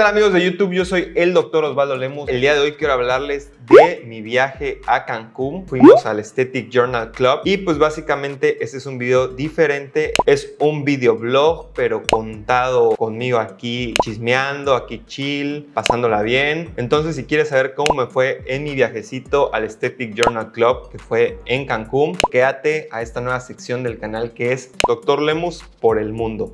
Hola amigos de YouTube? Yo soy el doctor Osvaldo Lemus. El día de hoy quiero hablarles de mi viaje a Cancún. Fuimos al Aesthetic Journal Club y pues básicamente este es un video diferente. Es un videoblog pero contado conmigo aquí chismeando, aquí chill, pasándola bien. Entonces si quieres saber cómo me fue en mi viajecito al Aesthetic Journal Club que fue en Cancún, quédate a esta nueva sección del canal que es Doctor Lemus por el mundo.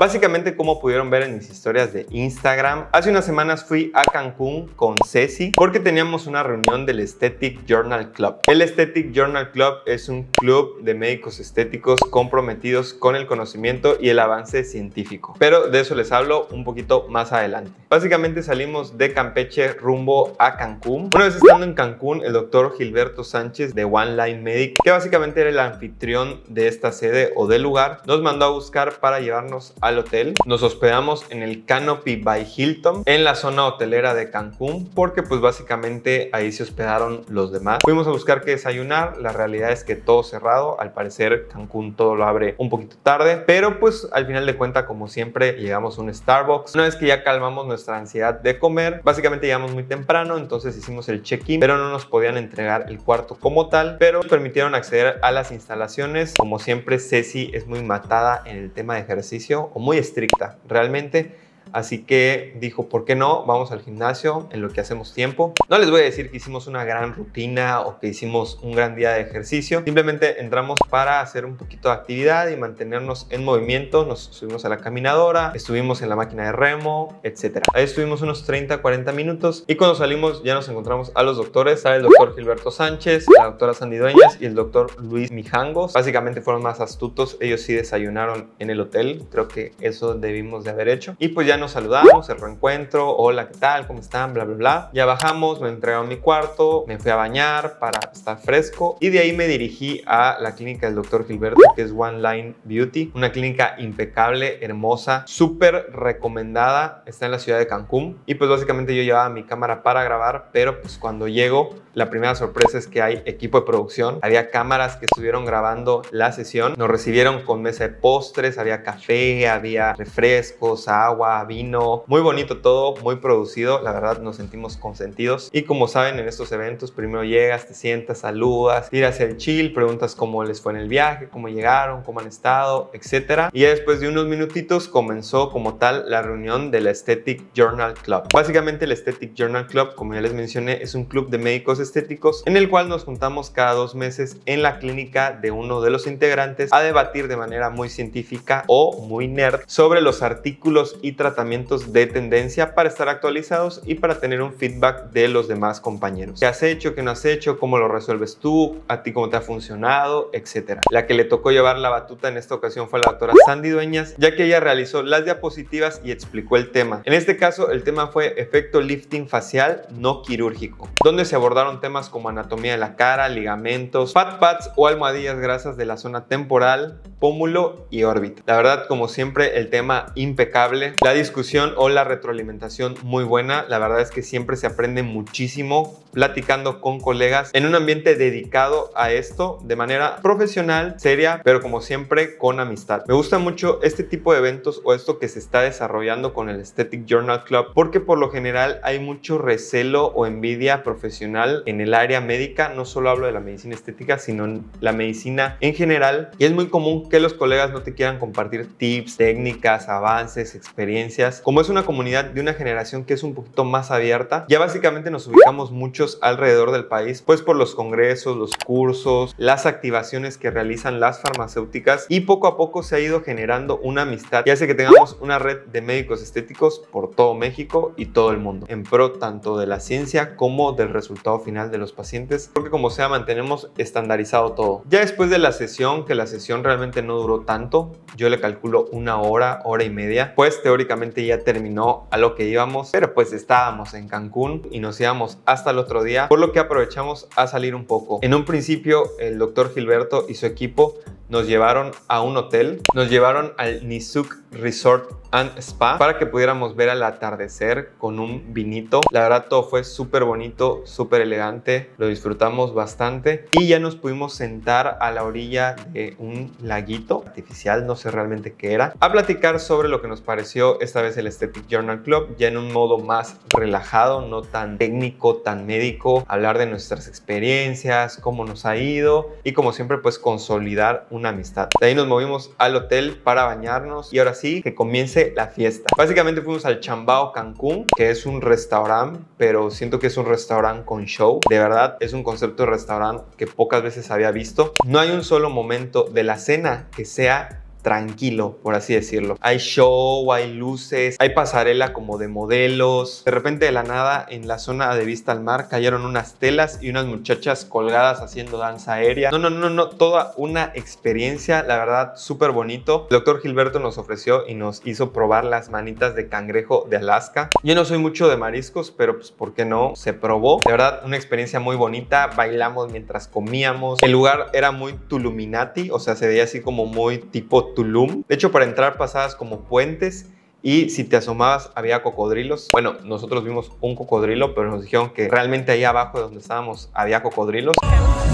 Básicamente, como pudieron ver en mis historias de Instagram, hace unas semanas fui a Cancún con Ceci porque teníamos una reunión del Aesthetic Journal Club. El Aesthetic Journal Club es un club de médicos estéticos comprometidos con el conocimiento y el avance científico. Pero de eso les hablo un poquito más adelante. Básicamente salimos de Campeche rumbo a Cancún. Una vez estando en Cancún, el doctor Gilberto Sánchez de One Line Medic, que básicamente era el anfitrión de esta sede o del lugar, nos mandó a buscar para llevarnos a hotel. Nos hospedamos en el Canopy by Hilton, en la zona hotelera de Cancún, porque pues básicamente ahí se hospedaron los demás. Fuimos a buscar que desayunar, la realidad es que todo cerrado, al parecer Cancún todo lo abre un poquito tarde, pero pues al final de cuenta como siempre llegamos a un Starbucks. Una vez que ya calmamos nuestra ansiedad de comer, básicamente llegamos muy temprano, entonces hicimos el check-in, pero no nos podían entregar el cuarto como tal, pero permitieron acceder a las instalaciones. Como siempre Ceci es muy matada en el tema de ejercicio, muy estricta. Realmente Así que dijo, ¿por qué no? Vamos al gimnasio en lo que hacemos tiempo. No les voy a decir que hicimos una gran rutina o que hicimos un gran día de ejercicio. Simplemente entramos para hacer un poquito de actividad y mantenernos en movimiento. Nos subimos a la caminadora, estuvimos en la máquina de remo, etc. Ahí estuvimos unos 30, 40 minutos y cuando salimos ya nos encontramos a los doctores. Sale el doctor Gilberto Sánchez, la doctora Sandy Dueñas y el doctor Luis Mijangos. Básicamente fueron más astutos. Ellos sí desayunaron en el hotel. Creo que eso debimos de haber hecho. Y pues ya nos saludamos, el reencuentro, hola, ¿qué tal? ¿Cómo están? Bla, bla, bla. Ya bajamos, me entregaron mi cuarto, me fui a bañar para estar fresco y de ahí me dirigí a la clínica del doctor Gilberto, que es One Line Beauty, una clínica impecable, hermosa, súper recomendada, está en la ciudad de Cancún y pues básicamente yo llevaba mi cámara para grabar, pero pues cuando llego, la primera sorpresa es que hay equipo de producción, había cámaras que estuvieron grabando la sesión, nos recibieron con mesa de postres, había café, había refrescos, agua, vino, muy bonito todo, muy producido, la verdad nos sentimos consentidos y como saben en estos eventos primero llegas, te sientas, saludas, tiras el chill, preguntas cómo les fue en el viaje, cómo llegaron, cómo han estado, etcétera Y después de unos minutitos comenzó como tal la reunión del Aesthetic Journal Club. Básicamente el Aesthetic Journal Club, como ya les mencioné, es un club de médicos estéticos en el cual nos juntamos cada dos meses en la clínica de uno de los integrantes a debatir de manera muy científica o muy nerd sobre los artículos y tratamientos de tendencia para estar actualizados y para tener un feedback de los demás compañeros. ¿Qué has hecho? ¿Qué no has hecho? ¿Cómo lo resuelves tú? ¿A ti cómo te ha funcionado? Etcétera. La que le tocó llevar la batuta en esta ocasión fue la doctora Sandy Dueñas, ya que ella realizó las diapositivas y explicó el tema. En este caso, el tema fue efecto lifting facial no quirúrgico, donde se abordaron temas como anatomía de la cara, ligamentos, fat pads o almohadillas grasas de la zona temporal, pómulo y órbita. La verdad, como siempre, el tema impecable. La discusión discusión o la retroalimentación muy buena. La verdad es que siempre se aprende muchísimo platicando con colegas en un ambiente dedicado a esto de manera profesional, seria, pero como siempre con amistad. Me gusta mucho este tipo de eventos o esto que se está desarrollando con el Aesthetic Journal Club porque por lo general hay mucho recelo o envidia profesional en el área médica. No solo hablo de la medicina estética, sino en la medicina en general. Y es muy común que los colegas no te quieran compartir tips, técnicas, avances, experiencias como es una comunidad de una generación que es un poquito más abierta, ya básicamente nos ubicamos muchos alrededor del país, pues por los congresos, los cursos, las activaciones que realizan las farmacéuticas y poco a poco se ha ido generando una amistad y hace que tengamos una red de médicos estéticos por todo México y todo el mundo, en pro tanto de la ciencia como del resultado final de los pacientes, porque como sea mantenemos estandarizado todo. Ya después de la sesión, que la sesión realmente no duró tanto, yo le calculo una hora, hora y media, pues teóricamente ya terminó a lo que íbamos, pero pues estábamos en Cancún y nos íbamos hasta el otro día, por lo que aprovechamos a salir un poco. En un principio, el doctor Gilberto y su equipo nos llevaron a un hotel, nos llevaron al Nisuk Resort and Spa para que pudiéramos ver al atardecer con un vinito. La verdad todo fue súper bonito, súper elegante, lo disfrutamos bastante y ya nos pudimos sentar a la orilla de un laguito artificial, no sé realmente qué era, a platicar sobre lo que nos pareció este esta vez el Aesthetic Journal Club, ya en un modo más relajado, no tan técnico, tan médico, hablar de nuestras experiencias, cómo nos ha ido y como siempre pues consolidar una amistad. De ahí nos movimos al hotel para bañarnos y ahora sí que comience la fiesta. Básicamente fuimos al Chambao Cancún, que es un restaurante, pero siento que es un restaurante con show. De verdad es un concepto de restaurante que pocas veces había visto. No hay un solo momento de la cena que sea tranquilo, por así decirlo. Hay show, hay luces, hay pasarela como de modelos. De repente de la nada en la zona de vista al mar cayeron unas telas y unas muchachas colgadas haciendo danza aérea. No, no, no, no, toda una experiencia, la verdad, súper bonito. El doctor Gilberto nos ofreció y nos hizo probar las manitas de cangrejo de Alaska. Yo no soy mucho de mariscos, pero pues, ¿por qué no? Se probó. De verdad, una experiencia muy bonita. Bailamos mientras comíamos. El lugar era muy Tuluminati, o sea, se veía así como muy tipo Tulum. De hecho, para entrar pasadas como puentes y si te asomabas había cocodrilos. Bueno, nosotros vimos un cocodrilo, pero nos dijeron que realmente ahí abajo de donde estábamos había cocodrilos.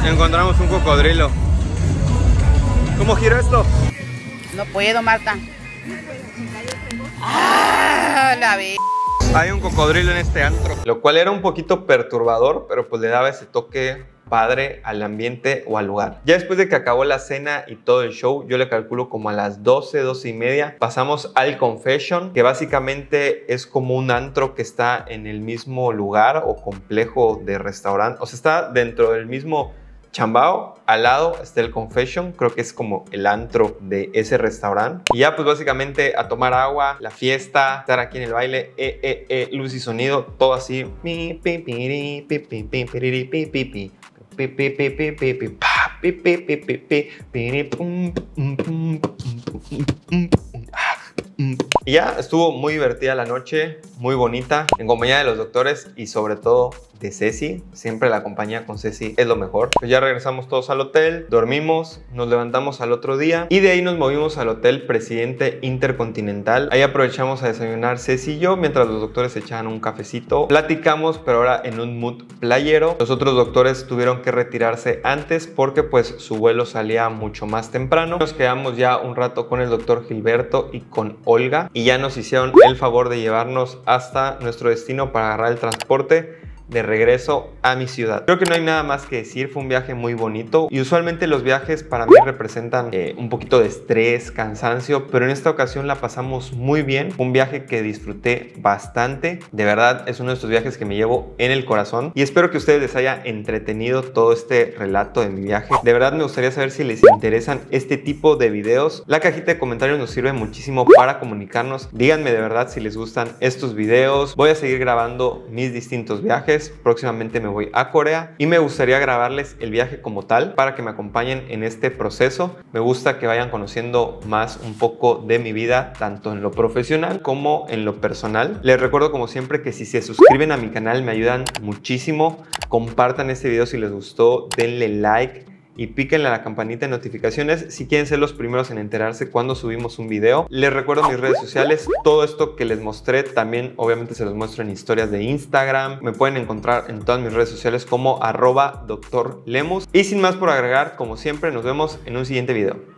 Encontramos un cocodrilo. ¿Cómo gira esto? No puedo, Marta. Ah, la vi. Hay un cocodrilo en este antro. Lo cual era un poquito perturbador, pero pues le daba ese toque padre al ambiente o al lugar. Ya después de que acabó la cena y todo el show, yo le calculo como a las 12, 12 y media, pasamos al confession, que básicamente es como un antro que está en el mismo lugar o complejo de restaurante, o sea, está dentro del mismo Chambao, al lado está el Confession, creo que es como el antro de ese restaurante. Y ya pues básicamente a tomar agua, la fiesta, estar aquí en el baile, eh, eh, eh, luz y sonido, todo así. Y ah, mm. ya estuvo muy divertida la noche, muy bonita, en compañía de los doctores y sobre todo de Ceci. Siempre la compañía con Ceci es lo mejor. Pues ya regresamos todos al hotel, dormimos, nos levantamos al otro día y de ahí nos movimos al hotel Presidente Intercontinental. Ahí aprovechamos a desayunar Ceci y yo mientras los doctores echaban un cafecito. Platicamos, pero ahora en un mood playero. Los otros doctores tuvieron que retirarse antes porque pues su vuelo salía mucho más temprano. Nos quedamos ya un rato con el doctor Gilberto y con Olga y ya nos hicieron el favor de llevarnos hasta nuestro destino para agarrar el transporte de regreso a mi ciudad. Creo que no hay nada más que decir, fue un viaje muy bonito y usualmente los viajes para mí representan eh, un poquito de estrés, cansancio, pero en esta ocasión la pasamos muy bien, un viaje que disfruté bastante, de verdad es uno de estos viajes que me llevo en el corazón y espero que ustedes les haya entretenido todo este relato de mi viaje. De verdad me gustaría saber si les interesan este tipo de videos. La cajita de comentarios nos sirve muchísimo para comunicarnos. Díganme de verdad si les gustan estos videos. Voy a seguir grabando mis distintos viajes Próximamente me voy a Corea y me gustaría grabarles el viaje como tal para que me acompañen en este proceso. Me gusta que vayan conociendo más un poco de mi vida, tanto en lo profesional como en lo personal. Les recuerdo como siempre que si se suscriben a mi canal me ayudan muchísimo. Compartan este video si les gustó, denle like y píquenle a la campanita de notificaciones si quieren ser los primeros en enterarse cuando subimos un video. Les recuerdo mis redes sociales, todo esto que les mostré también obviamente se los muestro en historias de Instagram. Me pueden encontrar en todas mis redes sociales como arroba doctor Lemus. Y sin más por agregar, como siempre, nos vemos en un siguiente video.